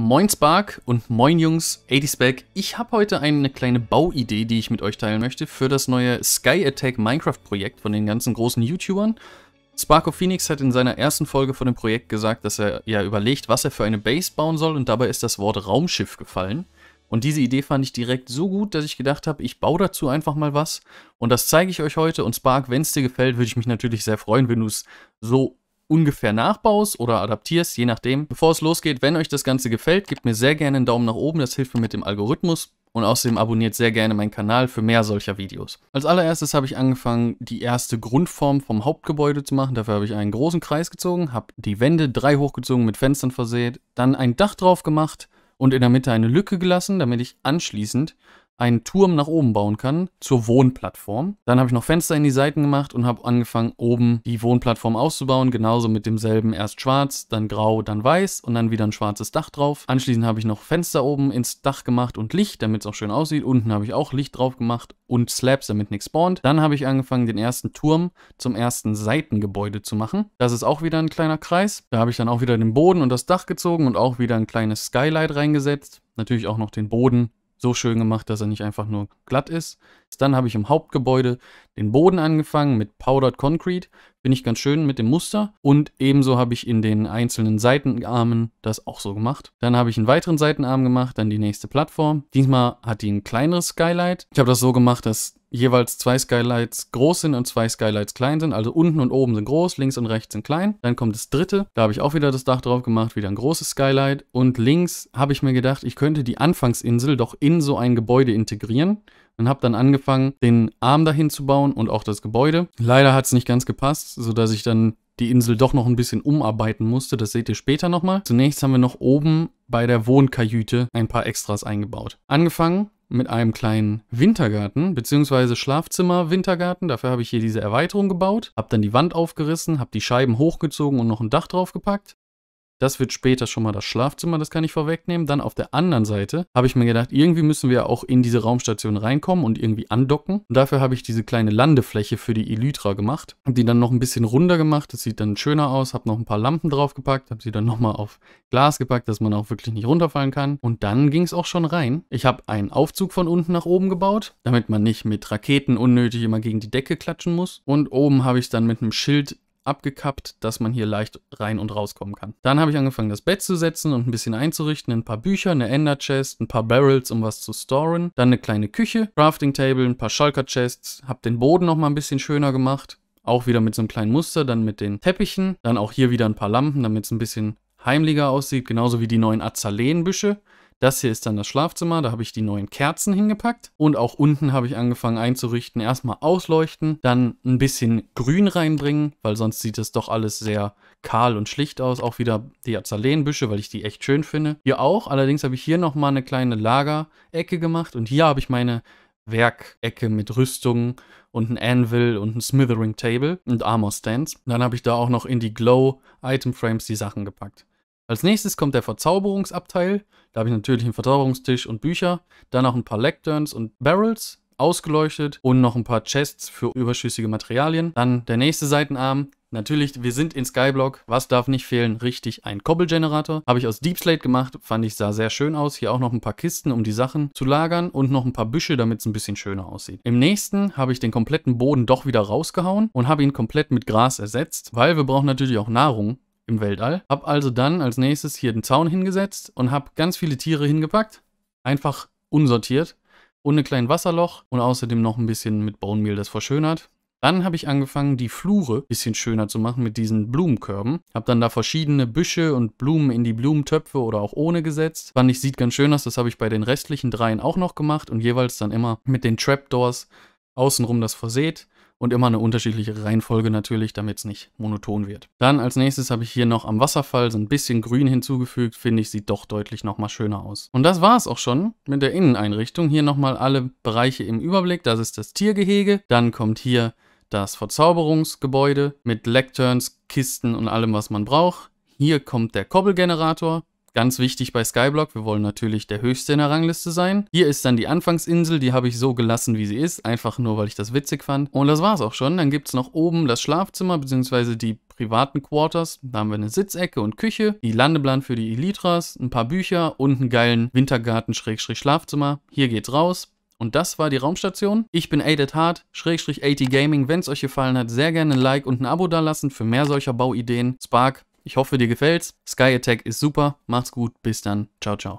Moin Spark und moin Jungs, 80spec. Ich habe heute eine kleine Bauidee, die ich mit euch teilen möchte für das neue Sky Attack Minecraft Projekt von den ganzen großen YouTubern. Spark of Phoenix hat in seiner ersten Folge von dem Projekt gesagt, dass er ja überlegt, was er für eine Base bauen soll und dabei ist das Wort Raumschiff gefallen. Und diese Idee fand ich direkt so gut, dass ich gedacht habe, ich baue dazu einfach mal was. Und das zeige ich euch heute. Und Spark, wenn es dir gefällt, würde ich mich natürlich sehr freuen, wenn du es so ungefähr nachbaust oder adaptierst, je nachdem. Bevor es losgeht, wenn euch das Ganze gefällt, gebt mir sehr gerne einen Daumen nach oben, das hilft mir mit dem Algorithmus. Und außerdem abonniert sehr gerne meinen Kanal für mehr solcher Videos. Als allererstes habe ich angefangen, die erste Grundform vom Hauptgebäude zu machen. Dafür habe ich einen großen Kreis gezogen, habe die Wände drei hochgezogen, mit Fenstern verseht, dann ein Dach drauf gemacht und in der Mitte eine Lücke gelassen, damit ich anschließend einen Turm nach oben bauen kann zur Wohnplattform. Dann habe ich noch Fenster in die Seiten gemacht und habe angefangen, oben die Wohnplattform auszubauen. Genauso mit demselben erst schwarz, dann grau, dann weiß und dann wieder ein schwarzes Dach drauf. Anschließend habe ich noch Fenster oben ins Dach gemacht und Licht, damit es auch schön aussieht. Unten habe ich auch Licht drauf gemacht und Slabs, damit nichts spawnt. Dann habe ich angefangen, den ersten Turm zum ersten Seitengebäude zu machen. Das ist auch wieder ein kleiner Kreis. Da habe ich dann auch wieder den Boden und das Dach gezogen und auch wieder ein kleines Skylight reingesetzt natürlich auch noch den Boden so schön gemacht, dass er nicht einfach nur glatt ist. Dann habe ich im Hauptgebäude den Boden angefangen mit Powdered Concrete. Finde ich ganz schön mit dem Muster. Und ebenso habe ich in den einzelnen Seitenarmen das auch so gemacht. Dann habe ich einen weiteren Seitenarm gemacht, dann die nächste Plattform. Diesmal hat die ein kleineres Skylight. Ich habe das so gemacht, dass jeweils zwei Skylights groß sind und zwei Skylights klein sind. Also unten und oben sind groß, links und rechts sind klein. Dann kommt das dritte. Da habe ich auch wieder das Dach drauf gemacht, wieder ein großes Skylight. Und links habe ich mir gedacht, ich könnte die Anfangsinsel doch in so ein Gebäude integrieren. Und habe dann angefangen, den Arm dahin zu bauen und auch das Gebäude. Leider hat es nicht ganz gepasst, sodass ich dann die Insel doch noch ein bisschen umarbeiten musste. Das seht ihr später nochmal. Zunächst haben wir noch oben bei der Wohnkajüte ein paar Extras eingebaut. Angefangen mit einem kleinen Wintergarten, beziehungsweise Schlafzimmer Wintergarten. Dafür habe ich hier diese Erweiterung gebaut, habe dann die Wand aufgerissen, habe die Scheiben hochgezogen und noch ein Dach draufgepackt. Das wird später schon mal das Schlafzimmer, das kann ich vorwegnehmen. Dann auf der anderen Seite habe ich mir gedacht, irgendwie müssen wir auch in diese Raumstation reinkommen und irgendwie andocken. Und dafür habe ich diese kleine Landefläche für die Elytra gemacht. Habe die dann noch ein bisschen runder gemacht, das sieht dann schöner aus. Habe noch ein paar Lampen draufgepackt, habe sie dann nochmal auf Glas gepackt, dass man auch wirklich nicht runterfallen kann. Und dann ging es auch schon rein. Ich habe einen Aufzug von unten nach oben gebaut, damit man nicht mit Raketen unnötig immer gegen die Decke klatschen muss. Und oben habe ich es dann mit einem Schild abgekappt, dass man hier leicht rein und rauskommen kann. Dann habe ich angefangen, das Bett zu setzen und ein bisschen einzurichten. Ein paar Bücher, eine Ender-Chest, ein paar Barrels, um was zu storen. Dann eine kleine Küche, Crafting-Table, ein paar Schalker chests Habe den Boden nochmal ein bisschen schöner gemacht. Auch wieder mit so einem kleinen Muster, dann mit den Teppichen. Dann auch hier wieder ein paar Lampen, damit es ein bisschen heimlicher aussieht. Genauso wie die neuen Azaleenbüsche. Das hier ist dann das Schlafzimmer, da habe ich die neuen Kerzen hingepackt und auch unten habe ich angefangen einzurichten. Erstmal ausleuchten, dann ein bisschen Grün reinbringen, weil sonst sieht es doch alles sehr kahl und schlicht aus. Auch wieder die azaleen weil ich die echt schön finde. Hier auch, allerdings habe ich hier nochmal eine kleine Lagerecke gemacht und hier habe ich meine Werkecke mit Rüstungen und ein Anvil und ein Smithering Table und Armor Stands. dann habe ich da auch noch in die Glow Item Frames die Sachen gepackt. Als nächstes kommt der Verzauberungsabteil. Da habe ich natürlich einen Verzauberungstisch und Bücher. Dann noch ein paar Lecterns und Barrels, ausgeleuchtet und noch ein paar Chests für überschüssige Materialien. Dann der nächste Seitenarm. Natürlich, wir sind in Skyblock. Was darf nicht fehlen? Richtig, ein Kobbelgenerator. Habe ich aus Deep Slate gemacht, fand ich sah sehr schön aus. Hier auch noch ein paar Kisten, um die Sachen zu lagern und noch ein paar Büsche, damit es ein bisschen schöner aussieht. Im nächsten habe ich den kompletten Boden doch wieder rausgehauen und habe ihn komplett mit Gras ersetzt, weil wir brauchen natürlich auch Nahrung im Weltall. Hab also dann als nächstes hier den Zaun hingesetzt und habe ganz viele Tiere hingepackt. Einfach unsortiert. Ohne kleinen Wasserloch und außerdem noch ein bisschen mit Bone Meal das verschönert. Dann habe ich angefangen, die Flure ein bisschen schöner zu machen mit diesen Blumenkörben. Habe dann da verschiedene Büsche und Blumen in die Blumentöpfe oder auch ohne gesetzt. Fand ich, sieht ganz schön aus. Das habe ich bei den restlichen dreien auch noch gemacht und jeweils dann immer mit den Trapdoors außenrum das verseht und immer eine unterschiedliche Reihenfolge natürlich, damit es nicht monoton wird. Dann als nächstes habe ich hier noch am Wasserfall so ein bisschen Grün hinzugefügt, finde ich, sieht doch deutlich nochmal schöner aus. Und das war es auch schon mit der Inneneinrichtung. Hier nochmal alle Bereiche im Überblick, das ist das Tiergehege, dann kommt hier das Verzauberungsgebäude mit Lecterns, Kisten und allem, was man braucht. Hier kommt der Kobbelgenerator, Ganz wichtig bei Skyblock, wir wollen natürlich der Höchste in der Rangliste sein. Hier ist dann die Anfangsinsel, die habe ich so gelassen, wie sie ist, einfach nur, weil ich das witzig fand. Und das war es auch schon. Dann gibt es noch oben das Schlafzimmer, beziehungsweise die privaten Quarters. Da haben wir eine Sitzecke und Küche, die Landeplan für die Elytras, ein paar Bücher und einen geilen Wintergarten-Schlafzimmer. Hier geht's raus. Und das war die Raumstation. Ich bin 8 at Heart, Schrägstrich 80 Gaming. Wenn es euch gefallen hat, sehr gerne ein Like und ein Abo dalassen für mehr solcher Bauideen. Spark, ich hoffe, dir gefällt's. Sky Attack ist super. Macht's gut. Bis dann. Ciao, ciao.